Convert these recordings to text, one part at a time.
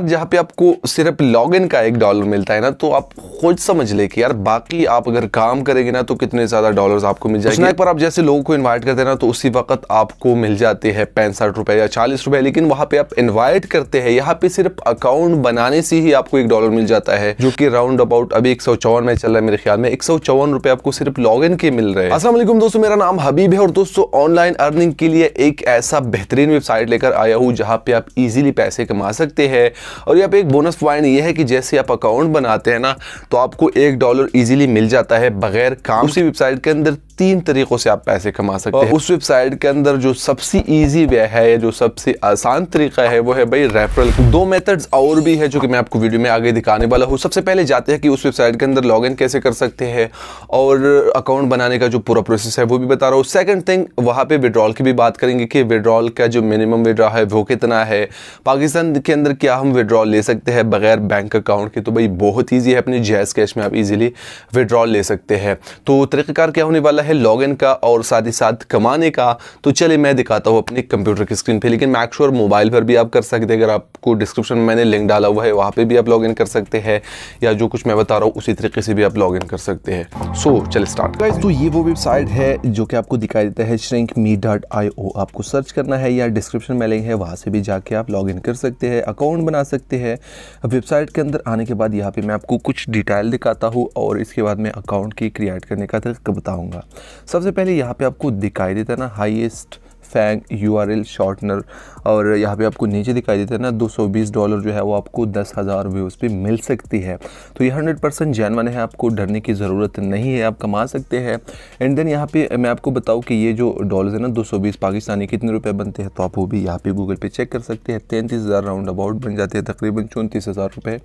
यार जहाँ पे आपको सिर्फ लॉगिन का एक डॉलर मिलता है ना तो आप खुद समझ ले कि यार बाकी आप अगर काम करेंगे ना तो कितने ज़्यादा डॉलर्स आपको मिल जाएंगे पर आप जैसे लोगों को इन्वाइट करते हैं ना तो उसी वक्त आपको मिल जाते हैं पैंसठ रुपए या चालीस रुपए लेकिन वहां पे आप इन्वाइट करते हैं यहाँ पे सिर्फ अकाउंट बनाने से ही आपको एक डॉलर मिल जाता है जो की राउंड अबाउट अभी एक सौ चौवन में चल रहा है मेरे ख्याल में एक सौ चौवन रुपए आपको सिर्फ लॉग इन के मिल रहे हैं असल दोस्तों मेरा नाम हबीब है और दोस्तों ऑनलाइन अर्निंग के लिए एक ऐसा बेहतरीन वेबसाइट लेकर आया हूँ जहाँ पे आप इजिली पैसे कमा सकते हैं और यहाँ पे एक बोनस पॉइंट ये है कि जैसे आप अकाउंट बनाते हैं ना तो आपको एक डॉलर इजीली मिल जाता है बगैर काम उसी वेबसाइट के अंदर तीन तरीक़ों से आप पैसे कमा सकते हैं उस वेबसाइट के अंदर जो सबसे ईजी वे है जो सबसे आसान तरीका है वो है भाई रेफरल दो मेथड्स और भी है जो कि मैं आपको वीडियो में आगे दिखाने वाला हूँ सबसे पहले जाते हैं कि उस वेबसाइट के अंदर लॉग कैसे कर सकते हैं और अकाउंट बनाने का जो पूरा प्रोसेस है वो भी बता रहा हूँ सेकेंड थिंग वहाँ पर विड्रॉल की भी बात करेंगे कि विड्रॉल का जो मिनिमम विड्रॉ है वो कितना है पाकिस्तान के अंदर क्या हम विड्रॉल ले सकते हैं बगैर बैंक अकाउंट के तो भाई बहुत ईजी है अपने जैस कैश में आप इजिली विड्रॉल ले सकते हैं तो तरीकेकार क्या होने वाला है है लॉगिन का और साथ ही साथ कमाने का तो चलिए मैं दिखाता हूँ अपने कंप्यूटर की स्क्रीन पे लेकिन मैक्श्योर श्योर मोबाइल पर भी आप कर सकते हैं अगर आपको डिस्क्रिप्शन में मैंने लिंक डाला हुआ है वहाँ पे भी आप लॉगिन कर सकते हैं या जो कुछ मैं बता रहा हूँ उसी तरीके से भी आप लॉगिन कर सकते हैं सो so, चलिए स्टार्ट तो ये वो वेबसाइट है जो कि आपको दिखाई देता है श्रिंक मी डॉट आई ओ आपको सर्च करना है या डिस्क्रिप्शन में लिंक है वहाँ से भी जाके आप इन कर सकते हैं अकाउंट बना सकते हैं वेबसाइट के अंदर आने के बाद यहाँ पर मैं आपको कुछ डिटेल दिखाता हूँ और इसके बाद मैं अकाउंट की क्रिएट करने का तरीका बताऊँगा सबसे पहले यहाँ पे आपको दिखाई देता है ना हाईएस्ट फैंग एल शॉर्टनर और यहाँ पे आपको नीचे दिखाई देता है ना 220 डॉलर जो है वो आपको दस हज़ार व्यूज़ पे मिल सकती है तो ये हंड्रेड परसेंट जैनवन है आपको डरने की ज़रूरत नहीं है आप कमा सकते हैं एंड देन यहाँ पे मैं आपको बताऊँ कि ये जो डॉलर है ना 220 पाकिस्तानी कितने रुपये बनते हैं तो आप वो भी यहाँ पे गूगल पे चेक कर सकते हैं तैंतीस हज़ार राउंड अबाउट बन जाते हैं तकरीबन चौंतीस हज़ार रुपये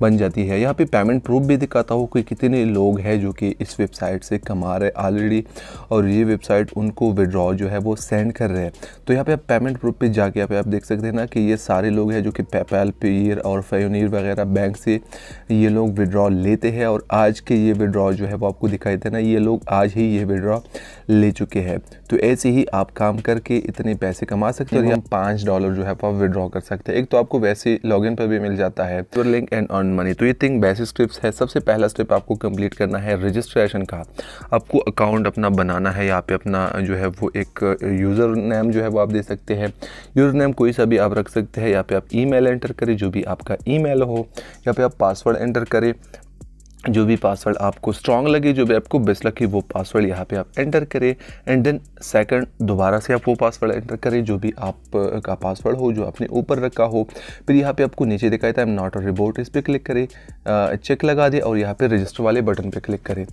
बन जाती है यहाँ पे पेमेंट प्रूफ भी दिखाता हूँ कि कितने लोग हैं जो कि इस वेबसाइट से कमा रहे ऑलरेडी और ये वेबसाइट उनको विड्रॉ जो है वो सेंड कर कर रहे हैं तो यहाँ पे आप पेमेंट प्रूफ पे जाके यहाँ पे आप देख सकते हैं ना कि ये सारे लोग हैं जो कि पेपैल पेयर और फायोनियर वगैरह बैंक से ये लोग विड्रॉ लेते हैं और आज के ये विड्रॉ जो है वो आपको दिखाई देते ना ये लोग आज ही ये विड्रॉ ले चुके हैं तो ऐसे ही आप काम करके इतने पैसे कमा सकते हो या पाँच डॉलर जो है आप विड्रॉ कर सकते हैं एक तो आपको वैसे लॉग पर भी मिल जाता है तो लिंक एंड अर्न मनी तो ये थिंग बेसिक स्टेप्स है सबसे पहला स्टेप आपको कंप्लीट करना है रजिस्ट्रेशन का आपको अकाउंट अपना बनाना है यहाँ पे अपना जो है वो एक यूज़र यूज़र नेम जो है वो आप दे सकते हैं यूज़र नेम कोई सा भी आप रख सकते हैं यहाँ पे आप ईमेल एंटर करें जो भी आपका ईमेल हो यहाँ पे आप पासवर्ड एंटर करें जो भी पासवर्ड आपको स्ट्रॉन्ग लगे जो भी आपको बेस्ट लगे वो पासवर्ड यहाँ पे आप एंटर करें एंड देन सेकंड दोबारा से आप वो पासवर्ड एंटर करें जो भी आप का पासवर्ड हो जो आपने ऊपर रखा हो फिर यहाँ पे आपको नीचे दिखाया था एम नॉट और रिबोट इस पर क्लिक करें चेक लगा दें और यहाँ पर रजिस्टर वाले बटन पर क्लिक करें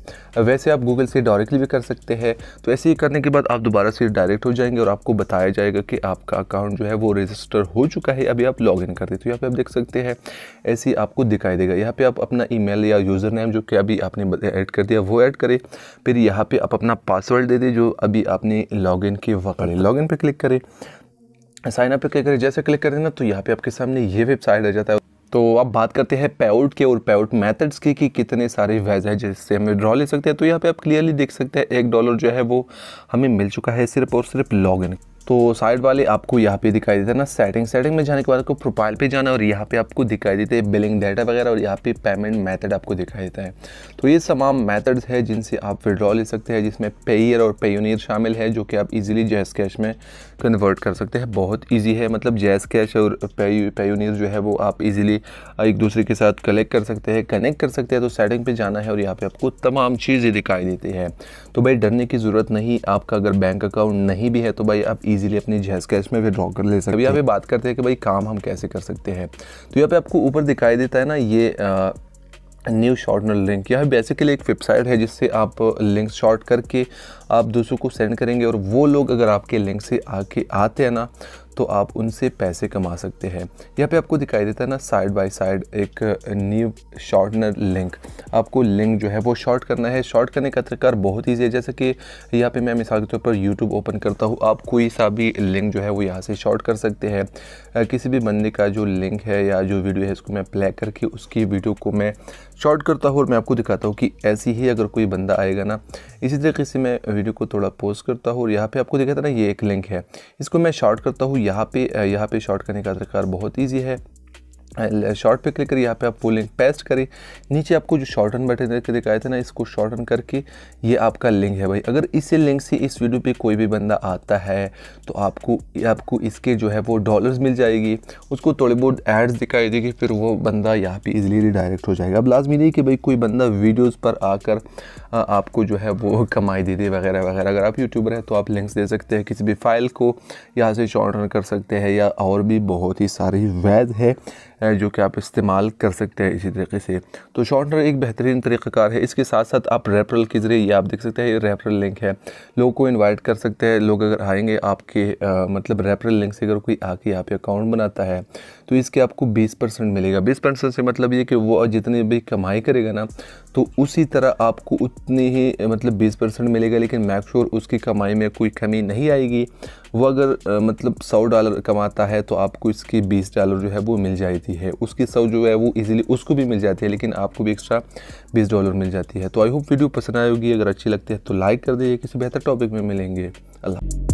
वैसे आप गूगल से डायरेक्टली भी कर सकते हैं तो ऐसे ही करने के बाद आप दोबारा से डायरेक्ट हो जाएंगे और आपको बताया जाएगा कि आपका अकाउंट जो है वो रजिस्टर हो चुका है अभी आप लॉग कर दे तो यहाँ पर आप देख सकते हैं ऐसे ही आपको दिखाई देगा यहाँ पर आप अपना ई या यूज़र नेम जो कि अभी आपने ऐड कर दिया वो ऐड करें फिर यहाँ पे आप अपना पासवर्ड दे दें जो अभी आपने लॉगिन के वक्त लॉगिन पे क्लिक करें साइन अप पे क्लिक करें जैसे क्लिक कर देना तो यहाँ पे आपके सामने ये वेबसाइट आ जाता है तो अब बात करते हैं पेआउट के और पेआउट मेथड्स की कि कितने सारे वैज है जिससे हम विड्रॉ ले सकते हैं तो यहाँ पे आप क्लियरली देख सकते हैं एक डॉलर जो है वो हमें मिल चुका है सिर्फ और सिर्फ लॉगिन तो साइड वाले आपको यहाँ पे दिखाई देता है ना सेटिंग सेटिंग में जाने के बाद आपको प्रोफाइल पे जाना और यहाँ पे आपको दिखाई देते हैं बिलिंग डाटा वगैरह और यहाँ पे पेमेंट मेथड आपको दिखाई देता है तो ये तमाम मेथड्स है जिनसे आप विड्रॉ ले सकते हैं जिसमें पेयर और पेयोनियर शामिल है जो कि आप इजीली जैस कैश में कन्वर्ट कर सकते हैं बहुत ईजी है मतलब जैस कैश और पेयोनियर जो है वो आप ईजिली एक दूसरे के साथ कलेक्ट कर सकते हैं कनेक्ट कर सकते हैं तो सेटिंग पर जाना है और यहाँ पर आपको तमाम चीज़ें दिखाई देती है तो भाई डरने की ज़रूरत नहीं आपका अगर बैंक अकाउंट नहीं भी है तो भाई आप इजीली अपने जहेज कैश में विड्रॉ कर ले सकते हैं अभी यहाँ पे बात करते हैं कि भाई काम हम कैसे कर सकते हैं तो यहाँ पे आपको ऊपर दिखाई देता है ना ये आ, न्यू शॉर्टनर लिंक यहाँ बेसिकली एक वेबसाइट है जिससे आप लिंक शॉर्ट करके आप दूसरों को सेंड करेंगे और वो लोग अगर आपके लिंक से आके आते हैं ना तो आप उनसे पैसे कमा सकते हैं यहाँ पे आपको दिखाई देता है ना साइड बाय साइड एक न्यू शॉर्टनर लिंक आपको लिंक जो है वो शॉर्ट करना है शॉर्ट करने का तरीका बहुत ईजी है जैसे कि यहाँ पे मैं मिसाल के तौर पर यूट्यूब ओपन करता हूँ आप कोई सा भी लिंक जो है वो यहाँ से शॉर्ट कर सकते हैं किसी भी बंदे का जो लिंक है या जो वीडियो है इसको मैं प्ले करके उसकी वीडियो को मैं शॉर्ट करता हूँ और मैं आपको दिखाता हूँ कि ऐसी ही अगर कोई बंदा आएगा ना इसी तरीके से मैं वीडियो को थोड़ा पोस्ट करता हूँ और यहाँ पे आपको देखा था ना ये एक लिंक है इसको मैं शॉर्ट करता हूँ यहाँ पे यहाँ पे शॉर्ट करने का तरीका बहुत ईजी है शॉर्ट पे क्लिक करिए यहाँ पे आप वो लिंक पेस्ट करिए नीचे आपको जो शॉर्टन बटन करके दिखाए थे ना इसको शॉर्टन करके ये आपका लिंक है भाई अगर इसी लिंक से इस वीडियो पे कोई भी बंदा आता है तो आपको आपको इसके जो है वो डॉलर्स मिल जाएगी उसको थोड़े बहुत एड्स दिखाई देगी फिर वो बंदा यहाँ पर ईजिली रिडायरेक्ट हो जाएगा अब लाजमी नहीं कि भाई कोई बंदा वीडियोज़ पर आकर आपको जो है वो कमाई दे दे वगैरह वगैरह अगर आप यूट्यूबर हैं तो आप लिंक्स दे सकते हैं किसी भी फाइल को यहाँ से शॉर्टन कर सकते हैं या और भी बहुत ही सारी वैध है जो कि आप इस्तेमाल कर सकते हैं इसी तरीके से तो शॉर्टनर एक बेहतरीन तरीक़ाकार है इसके साथ साथ आप रेफरल के ज़रिए आप देख सकते हैं ये रेफरल लिंक है लोगों को इन्वाइट कर सकते हैं लोग अगर आएंगे आपके आ, मतलब रेफरल लिंक से अगर कोई आके यहाँ पे अकाउंट बनाता है तो इसके आपको बीस परसेंट मिलेगा बीस परसेंट से मतलब ये कि वो जितनी भी कमाई करेगा ना तो उसी तरह आपको उतनी ही मतलब बीस परसेंट मिलेगा लेकिन मैक्श्योर उसकी कमाई में कोई कमी नहीं आएगी वो अगर मतलब सौ डॉलर कमाता है तो आपको इसकी बीस डॉलर जो है वो मिल जाएगी जाती है उसकी सब जो है वो इजीली उसको भी मिल जाती है लेकिन आपको भी एक्स्ट्रा बीस डॉलर मिल जाती है तो आई होप वीडियो पसंद आई होगी अगर अच्छी लगती है तो लाइक कर दीजिए किसी बेहतर टॉपिक में मिलेंगे अल्लाह